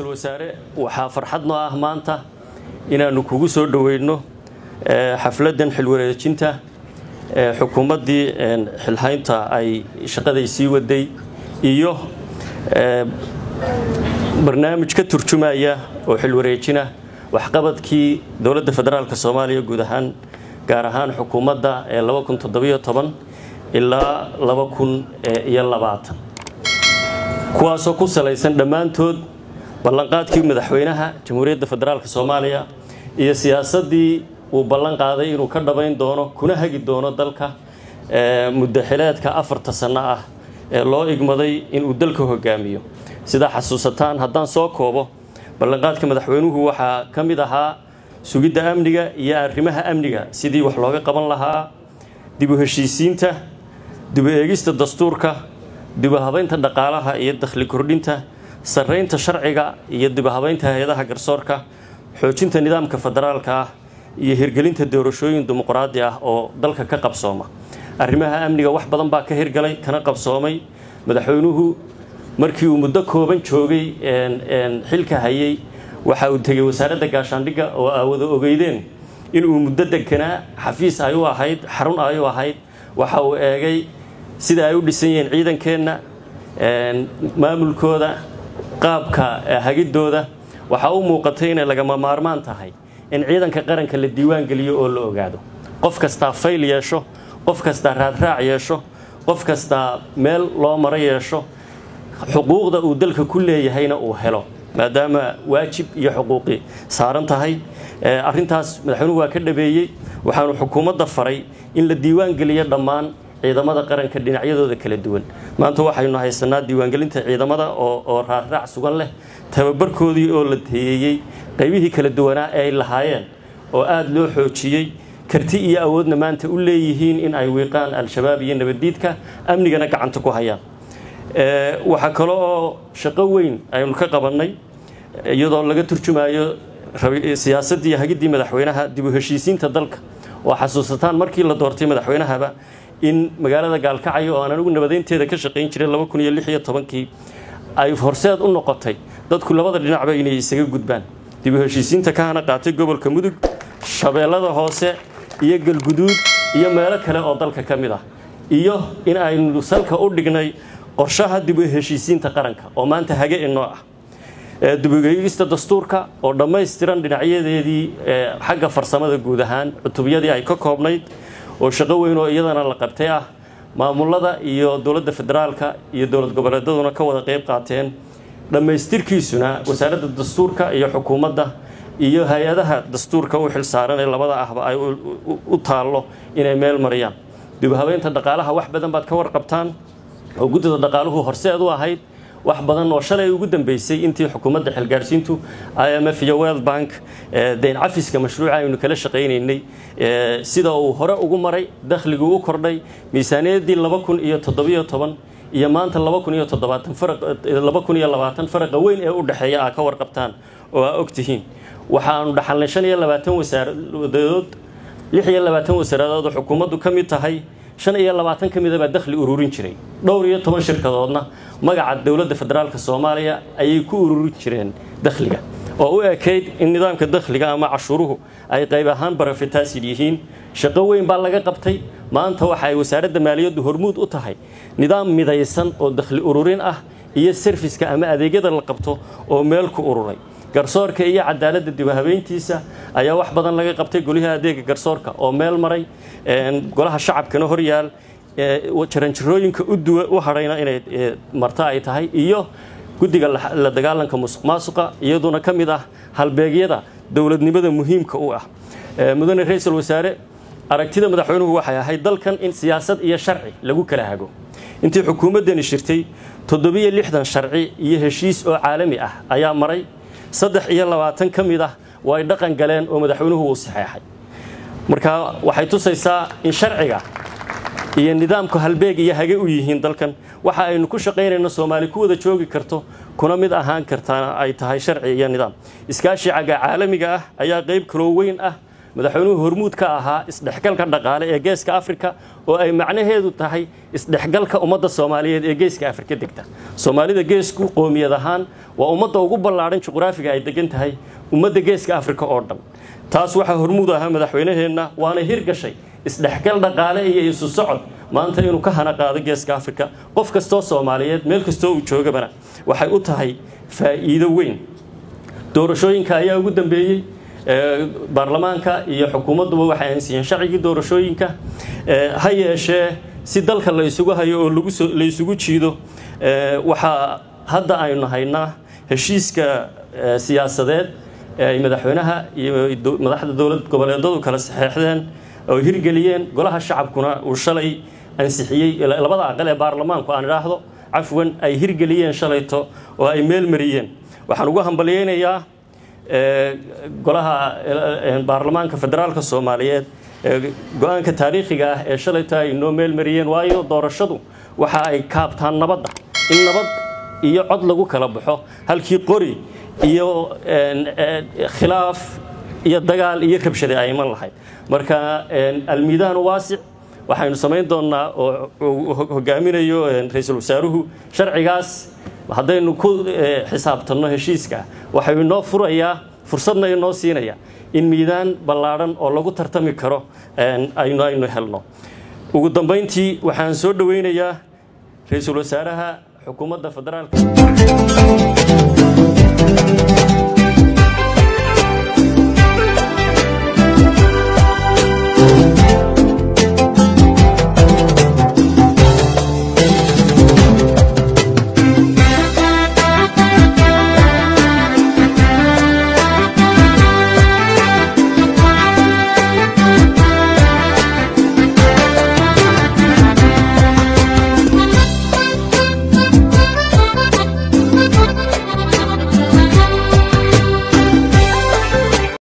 ra-iisul wasaare waxaa farxad noo ah maanta inaannu kugu soo dhoweyno eh, xafladdan xilwareejinta eh, xukuumaddii eh, xilhaynta ay shaqaday sii waday iyo barnaamij ka turjumaya oo xilwareejina waxqabadkii dowladda federaalk soomaaliya guud ahaan gaar ahaan xukuumadda ee ilaa kuwaasoo ku salaysan dhammaantood ballanqaadkii madaxweynaha jamhuuriyadda federaalk soomaaliya iyo siyaasadii uu ballan qaaday inuu ka dhabayn doono kuna hagi doono dalka muddaxileedka afarta sanno ah ee loo igmaday inuu dalka hogaamiyo sidaa xasuusataan haddaan soo koobo ballanqaadka madaxweynuhu waxaa ka mid ahaa sugidda amniga iyo arrimaha amniga sidii wax looga qaban lahaa dib u heshiisiinta dibu eegista dastuurka dib u habaynta dhaqaalaha iyo dakhli kordhinta sarraynta sharciga iyo dibahabeynta hay-adaha garsoorka xoojinta nidaamka federaalka ah iyo hirgelinta doorashooyin dimuqraadi ah oo dalka ka qabsooma arrimaha amniga wax badan baa ka hirgalay kana qabsoomay madaxweynuhu markii uu muddo kooban joogay xilka hayay waxa uu tegey wasaaradda gaashaandhigga oo aawada ogeydeen inuu muddo deganaa xafiis ay u ahayd xarun ay u ahayd waxa uu eegay sida ay u dhisan yihiin ciidankeenna maamulkooda qaabka eh, hagidooda waxaa u muuqatay inay lagama maarmaan tahay in ciidanka qaranka la diiwaan geliyo oo la ogaado qof kastaa fayl yeesho qof kastaa raadraac yeesho qof kastaa meel loo maro yeesho xuquuqda uu dalka ku leeyahayna uu helo maadaama waajib iyo xuquuqi saaran tahay eh, arintaas madaxweynuhu waa ka dhabeeyey waxaanu xukuumadda faray in la diiwaan geliyo dhammaan ciidamada qaranka dhinacyadooda kala duwan maanta waxaynu haysanaa diiwaangelinta ciidamada oo raarraac sugan leh tababarkoodii oo la teeyeeyey qaybihii kala duwanaa ee ay lahaayeen oo aada loo xoojiyey karti iyo awoodna maanta u leeyihiin in ay wiiqaan al-shabaab iyo nabadiidka amnigana gacanta ku hayaan waxaa kale oo shaqo weyn aynu ka qabannay iyadoo laga turjumaayo siyaasadiiyo hagidii madaxweynaha dib u heshiisiinta dalka oo xasuusataan markii la doortay madaxweynahaba in magaalada gaalkacyo oo aan anigu nabadaynteeda ka shaqayn jiray laba kun iyo lix iyo tobankii ay horseed u noqotay dadku labada dhinacba inay isaga gudbaan dib u heshiisiinta ka hana qaatay gobolka mudug shabeellada hoose iyo galguduud iyo meelo kale oo dalka ka mid ah iyo in aynu salka u dhignay qorshaha dib u heshiisiinta qaranka oo maanta hage inoo e ah dubugeegista dastuurka oo dhammaystiran dhinacyadeedii xagga farsamada guud ahaan cutubyadii ay ka koobnayd oo shaqo weyn oo iyadana la qabtay ah maamulada iyo dowladda federaalka iyo dowlad goboleedaduna ka wada qeyb qaateen dhammaystirkiisuna wasaaradda dastuurka iyo xukuumadda iyo hay-adaha dastuurka u xilsaaran ee labada ahba ay u taallo inay meel mariyaan dib habeynta dhaqaalaha wax badan baad ka warqabtaan oo guddida dhaqaaluhu horseed u ahayd wax badan oo shalay ugu dambeysay intii xukuumadda xilgaarsiintu imf iyo world bank dayn cafiska mashruuca aynu kala shaqaynaynay sida uu hore ugu maray dakhligii u kordhay miisaaniyaddii laba kun iyo toddobiyo toban iyo maanta laba kun iyo toddobaatan faraq laba kun iyo labaatan faraqa weyn ee u dhexeeya aa ka warqabtaan oo aa og tihiin waxaanu dhaxalnay shan iyo labaatan wasaaradood lix iyo labaatan wasaaradood xukuumaddu ka mid tahay shan iyo labaatan ka midabaa ah dakhli ururin jiray dhowr iyo toban shirkadoodna magaca dowladda federaalk soomaaliya ayay ku ururin jireen dakhliga oo u ekayd in nidaamka dakhliga ama cashuuruhu ay qayb ahaan barafitaasid yihiin shaqo weyn baa laga qabtay maanta waxa ay wasaaradda maaliyaddu hormuud u tahay nidaam midaysan oo dakhli ururin ah iyo serfiska ama adeegyada la qabto oo meel ku ururay garsoorka iyo cadaaladda dibahabeyntiisa ayaa wax badan laga qabtay goliha adeega garsoorka oo meel maray golaha shacabkana horyaal jaranjarooyinka uduwa u hadhayna inay marta ay tahay iyo guddiga la dagaalanka musuqmaasuqa iyaduna ka mid ah halbeegyada dowladnimada muhiimka u ah mudane ra-iisul wasaare aragtida madaxweynuhu waxay ahayd dalkan in siyaasad iyo sharci lagu kala hago intii xukuumaddani shirtay toddobiyo lixdan sharci iyo heshiis oo caalami ah ayaa maray saddex iyo labaatan ka mid ah waa ay dhaqan galeen oo madaxweynuhu uu saxeexay marka waxay tusaysaa in sharciga iyo nidaamku halbeeg iyo hage u yihiin dalkan waxa aynu ku shaqaynayna soomaali ku wada joogi karto kuna mid ahaan kartaana ay tahay sharci iyo nidaam iskaashicaga caalamiga ah ayaa qayb kaloo weyn ah madaxweynuhu hormuud ka ahaa isdhexgalka dhaqaale ee geeska afrika oo ay macnaheedu tahay isdhexgalka ummadda soomaaliyeed ee geeska afrika degta soomaalida geesku qoomiyad ahaan waa ummadda ugu ballaadhan juqraafiga ay degan tahay ummadda geeska afrika oo dhan taas waxaa hormuud ahaa madaxweynaheenna waana hirgashay isdhexgal dhaqaale iyo isu socod maanta inuu ka hana qaado geeska afrika qof kastoo soomaaliyeed meel kastoo uu joogabana waxay u tahay faa'iido weyn doorashooyinka ayaa ugu dambeeyey baarlamaanka iyo xukuumaduba waxay ansiiyeen sharcigii doorashooyinka ha yeeshee si dalka la isugu hayo oo la ysugu jiido waxaa hadda aynu haynaa heshiiska siyaasadeed ee ay madaxweynaha iyo madaxda dowlad goboleedadu kala saxeexdeen oo hirgeliyeen golaha shacabkuna uu shalay ansixiyey labada aqal ee baarlamaanku aan idhaahdo cafwan ay hirgeliyeen shalayto oo ay meelmariyeen waxaan ugu hambalyeynayaa golaha eh, baarlamaanka federaalka soomaaliyeed eh, go-aanka taariikhiga ah ee shalayta ay noo meelmariyeen waayo doorashadu waxa ay kaabtaan nabadda in nabad iyo cod lagu kala baxo halkii qori iyo eh, khilaaf iyo dagaal iyo kabshada ay iman lahayd marka almiidahan waasic waxaynu samayn doonnaa oo hogaaminayo ra-iisul wasaaruhu sharcigaas haddaynu ku eh, xisaabtanno heshiiska waxau inoo furayaa fursadna inoo siinaya in miidaan ballaadhan oo lagu tartami karo aynu aynu helno ugu dambayntii waxaan soo dhoweynayaa ra-iisul wasaaraha xukuumadda federaalka